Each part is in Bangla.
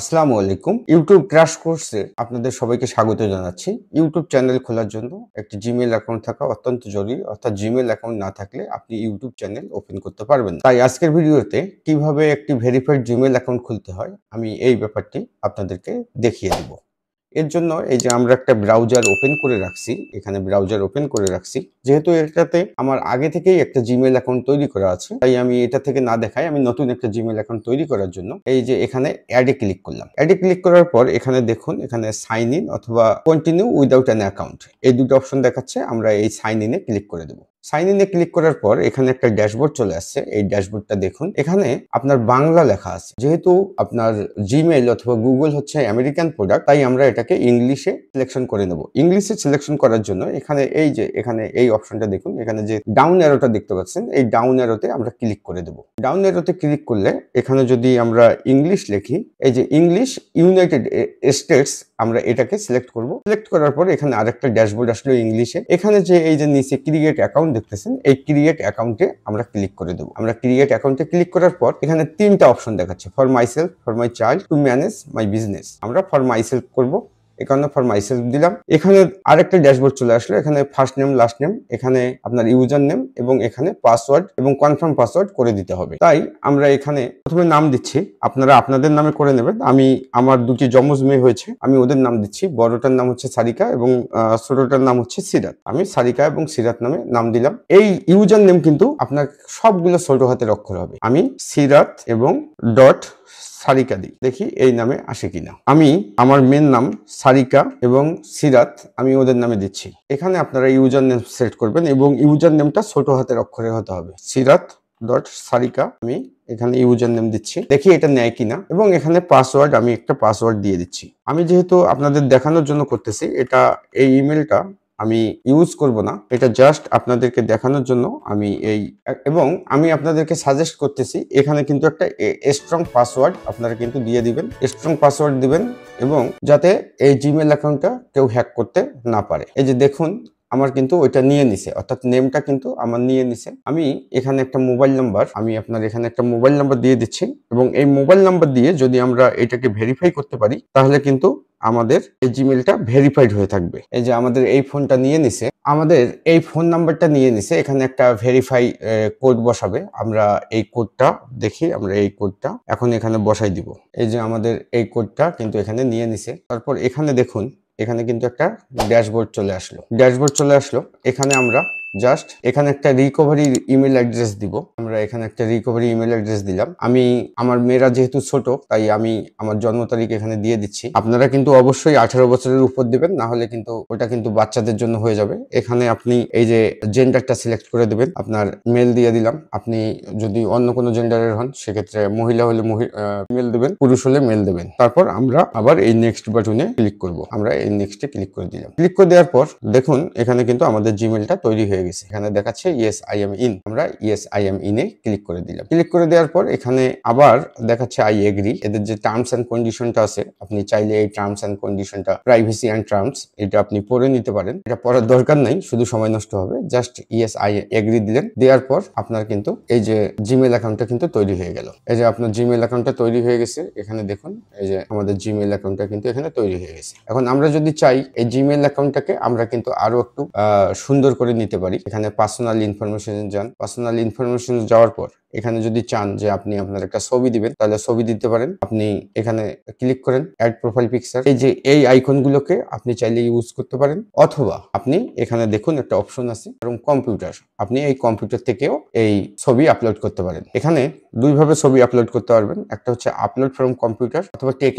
আসসালামু আলাইকুম ইউটিউব ক্র্যাশ কোর্সে আপনাদের সবাইকে স্বাগত জানাচ্ছি ইউটিউব চ্যানেল খোলার জন্য একটি জিমেল অ্যাকাউন্ট থাকা অত্যন্ত জরুরি অর্থাৎ জিমেল অ্যাকাউন্ট না থাকলে আপনি ইউটিউব চ্যানেল ওপেন করতে পারবেন তাই আজকের ভিডিওতে কিভাবে একটি ভেরিফাইড জিমেল অ্যাকাউন্ট খুলতে হয় আমি এই ব্যাপারটি আপনাদেরকে দেখিয়ে দেব এর জন্য এই যে আমরা একটা ব্রাউজার ওপেন করে রাখছি এখানে ব্রাউজার ওপেন করে রাখছি যেহেতু এটাতে আমার আগে থেকেই একটা জিমেল অ্যাকাউন্ট তৈরি করা আছে তাই আমি এটা থেকে না দেখাই আমি নতুন একটা জিমেল অ্যাকাউন্ট তৈরি করার জন্য এই যে এখানে অ্যাডে ক্লিক করলাম অ্যাডে ক্লিক করার পর এখানে দেখুন এখানে সাইন ইন অথবা কন্টিনিউ উইদাউট অ্যান অ্যাকাউন্ট এই দুটো অপশন দেখাচ্ছে আমরা এই সাইন ইনে ক্লিক করে দেবো সাইন ইনে ক্লিক করার পর এখানে একটা ড্যাশবোর্ড চলে আসছে এই ড্যাশবোর্ডটা দেখুন এখানে আপনার বাংলা লেখা আছে যেহেতু আপনার জিমেইল অথবা গুগল হচ্ছে আমেরিকান প্রোডাক্ট তাই আমরা এটাকে ইংলিশে সিলেকশন করে নেব ইংলিশে সিলেকশন করার জন্য এখানে এই যে এখানে এই অপশনটা দেখুন এখানে যে ডাউন অ্যারোটা দেখতে পাচ্ছেন এই ডাউন অ্যারোতে আমরা ক্লিক করে দেব ডাউন অ্যারোতে ক্লিক করলে এখানে যদি আমরা ইংলিশ লিখি এই যে ইংলিশ ইউনাইটেড স্টেটস আমরা এটাকে সিলেক্ট করব সিলেক্ট করার পর এখানে আরেকটা ড্যাশবোর্ড আসলো ইংলিশে এখানে যে এই যে নিচে ক্রিয়েট অ্যাকাউন্ট দেখতেছেন এই ক্রিয়েট অ্যাকাউন্টে আমরা ক্লিক করে দেবো আমরা ক্রিয়েট অ্যাকাউন্টে ক্লিক করার পর এখানে তিনটা অপশন দেখাচ্ছে for myself for my child to manage my business আমরা ফর মাইসেলফ করবো একান্ন ফর দিলাম এখানে আরেকটা ড্যাশবোর্ড চলে আসলো এখানে ফার্স্ট নেম লাস্ট নেম এখানে আপনার ইউজার নেম এবং এখানে পাসওয়ার্ড এবং কনফার্ম পাসওয়ার্ড করে দিতে হবে তাই আমরা এখানে প্রথমে নাম দিচ্ছি আপনারা আপনাদের নামে করে নেবেন আমি আমার দুটি জমজ মেয়ে হয়েছে আমি ওদের নাম দিচ্ছি বড়টার নাম হচ্ছে সারিকা এবং ছোটটার নাম হচ্ছে সিরাত আমি সারিকা এবং সিরাত নামে নাম দিলাম এই ইউজার নেম কিন্তু আপনার সবগুলো ছোট হাতের অক্ষর হবে আমি সিরাত এবং ডট সারিকা দিই দেখি এই নামে আসে কিনা আমি আমার মেন নাম সারিকা এবং সিরাত আমি ওদের নামে দিচ্ছি এখানে আপনারা ইউজার নেম সেট করবেন এবং ইউজার নেমটা ছোট হাতের অক্ষরে হতে হবে সিরাত ডট সারিকা আমি এখানে ইউজার নেম দিচ্ছি দেখি এটা নেয় কিনা এবং এখানে পাসওয়ার্ড আমি একটা পাসওয়ার্ড দিয়ে দিচ্ছি আমি যেহেতু আপনাদের দেখানোর জন্য করতেছি এটা এই ইমেলটা আমি ইউজ করব না এটা জাস্ট আপনাদেরকে দেখানোর জন্য আমি এই এবং আমি আপনাদেরকে সাজেস্ট করতেছি এখানে কিন্তু একটা স্ট্রং পাসওয়ার্ড আপনারা কিন্তু দিয়ে দিবেন স্ট্রং পাসওয়ার্ড দিবেন এবং যাতে এই জিমেল অ্যাকাউন্টটা কেউ হ্যাক করতে না পারে এই যে দেখুন আমার কিন্তু ওইটা নিয়ে নিছে অর্থাৎ নেমটা কিন্তু আমার নিয়ে নিছে আমি এখানে একটা মোবাইল নাম্বার আমি আপনার এখানে একটা মোবাইল নাম্বার দিয়ে দিচ্ছি এবং এই মোবাইল নাম্বার দিয়ে যদি আমরা এটাকে ভেরিফাই করতে পারি তাহলে কিন্তু আমাদের এই জিমেলটা ভেরিফাইড হয়ে থাকবে এই যে আমাদের এই ফোনটা নিয়ে নিছে আমাদের এই ফোন নাম্বারটা নিয়ে নিছে এখানে একটা ভেরিফাই কোড বসাবে আমরা এই কোডটা দেখি আমরা এই কোডটা এখন এখানে বসাই দিব এই যে আমাদের এই কোডটা কিন্তু এখানে নিয়ে নিছে তারপর এখানে দেখুন এখানে কিন্তু একটা ড্যাশবোর্ড চলে আসলো ড্যাশবোর্ড চলে আসলো এখানে আমরা জাস্ট এখানে একটা রিকভারি ইমেল অ্যাড্রেস দিব আমরা এখানে একটা রিকভারি ইমেল অ্যাড্রেস দিলাম আমি আমার মেয়েরা যেহেতু ছোট তাই আমি আমার জন্ম তারিখ এখানে দিয়ে দিচ্ছি আপনারা কিন্তু অবশ্যই আঠারো বছরের উপর দেবেন না হলে কিন্তু ওটা কিন্তু বাচ্চাদের জন্য হয়ে যাবে এখানে আপনি এই যে জেন্ডারটা সিলেক্ট করে দেবেন আপনার মেল দিয়ে দিলাম আপনি যদি অন্য কোনো জেন্ডারের হন সেক্ষেত্রে মহিলা হলে মেল দেবেন পুরুষ হলে মেল দেবেন তারপর আমরা আবার এই নেক্সট বাটনে ক্লিক করব আমরা এই নেক্সটে ক্লিক করে দিলাম ক্লিক করে দেওয়ার পর দেখুন এখানে কিন্তু আমাদের জিমেলটা তৈরি হয়ে গেছে এখানে দেখাচ্ছে ইয়েস আই এম ইন আমরা ইয়েস আই এম ইন এ ক্লিক করে দিলাম ক্লিক করে দেওয়ার পর এখানে আবার দেখাচ্ছে আই এগ্রি এদের যে টার্মস অ্যান্ড কন্ডিশনটা আছে আপনি চাইলে এই টার্মস অ্যান্ড কন্ডিশনটা প্রাইভেসি অ্যান্ড টার্মস এটা আপনি পড়ে নিতে পারেন এটা পড়ার দরকার নাই শুধু সময় নষ্ট হবে জাস্ট ইয়েস আই এগ্রি দিলেন দেওয়ার পর আপনার কিন্তু এই যে জিমেল অ্যাকাউন্টটা কিন্তু তৈরি হয়ে গেল এই যে আপনার জিমেল অ্যাকাউন্টটা তৈরি হয়ে গেছে এখানে দেখুন এই যে আমাদের জিমেল অ্যাকাউন্টটা কিন্তু এখানে তৈরি হয়ে গেছে এখন আমরা যদি চাই এই জিমেল অ্যাকাউন্টটাকে আমরা কিন্তু আরো একটু সুন্দর করে নিতে পারি এখানে পার্সোনাল ইনফরমেশন যান পার্সোনাল ইনফরমেশন যাওয়ার পর এখানে যদি চান যে আপনি আপনার একটা ছবি দিবেন তাহলে ছবি দিতে পারেন আপনি এখানে ক্লিক করেন অ্যাড প্রোফাইল পিকচার এই যে এই আইকনগুলোকে আপনি চাইলে ইউজ করতে পারেন অথবা আপনি এখানে দেখুন একটা অপশন আছে এবং কম্পিউটার আপনি এই কম্পিউটার থেকেও এই ছবি আপলোড করতে পারেন এখানে দুইভাবে ছবি আপলোড করতে পারবেন একটা হচ্ছে আপলোড ফ্রম কম্পিউটার অথবা টেক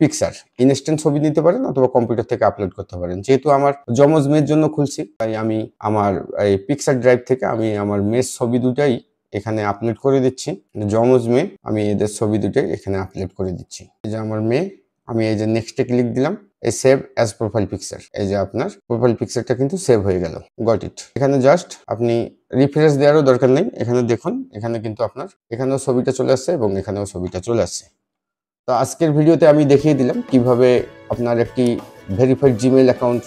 পিকচার ইনস্ট্যান্ট ছবি নিতে পারেন অথবা কম্পিউটার থেকে আপলোড করতে পারেন যেহেতু আমার জমজ মেয়ের জন্য খুলছি তাই আমি আমার এই পিকচার ড্রাইভ থেকে আমি আমার মেয়ের ছবি দুটাই এখানে আপলোড করে দিচ্ছি মানে জমজ মেয়ে আমি এদের ছবি দুটো এখানে আপলোড করে দিচ্ছি এই যে আমার মেয়ে আমি এই যে নেক্সটে ক্লিক দিলাম এই সেভ অ্যাজ প্রোফাইল পিকচার এই যে আপনার প্রোফাইল পিকচারটা কিন্তু সেভ হয়ে গেল গট ইট এখানে জাস্ট আপনি রিফ্রেশ দেওয়ারও দরকার নেই এখানে দেখুন এখানে কিন্তু আপনার এখানেও ছবিটা চলে আসছে এবং এখানেও ছবিটা চলে আসছে তো আজকের ভিডিওতে আমি দেখিয়ে দিলাম কিভাবে আপনার একটি ভেরিফাইড জিমেল অ্যাকাউন্ট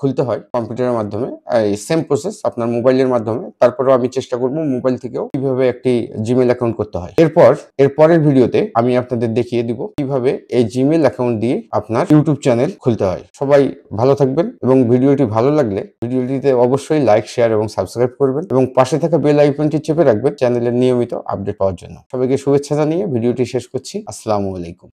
খুলতে হয় কম্পিউটারের মাধ্যমে এই সেম প্রসেস আপনার মোবাইলের মাধ্যমে তারপরেও আমি চেষ্টা করব মোবাইল থেকেও কিভাবে একটি জিমেল অ্যাকাউন্ট করতে হয় এরপর এরপরের ভিডিওতে আমি আপনাদের দেখিয়ে দিব কিভাবে এই জিমেল অ্যাকাউন্ট দিয়ে আপনার ইউটিউব চ্যানেল খুলতে হয় সবাই ভালো থাকবেন এবং ভিডিওটি ভালো লাগলে ভিডিওটিতে অবশ্যই লাইক শেয়ার এবং সাবস্ক্রাইব করবেন এবং পাশে থাকা বেল আইকনটি চেপে রাখবেন চ্যানেলের নিয়মিত আপডেট পাওয়ার জন্য সবাইকে শুভেচ্ছা জানিয়ে ভিডিওটি শেষ করছি আসসালামু আলাইকুম